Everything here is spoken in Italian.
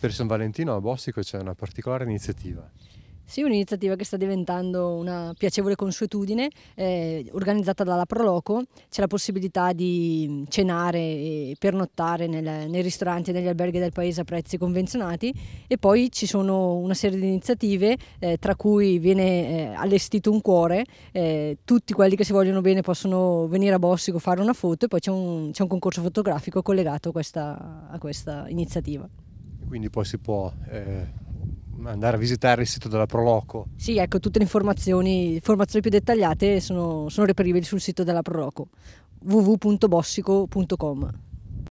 per San Valentino a Bossico c'è una particolare iniziativa. Sì, un'iniziativa che sta diventando una piacevole consuetudine, eh, organizzata dalla Proloco, c'è la possibilità di cenare e pernottare nel, nei ristoranti e negli alberghi del paese a prezzi convenzionati e poi ci sono una serie di iniziative eh, tra cui viene eh, allestito un cuore, eh, tutti quelli che si vogliono bene possono venire a Bossico fare una foto e poi c'è un, un, concorso fotografico collegato a questa, a questa iniziativa quindi poi si può eh, andare a visitare il sito della Proloco. Sì, ecco, tutte le informazioni, informazioni più dettagliate sono, sono reperibili sul sito della Proloco www.bossico.com.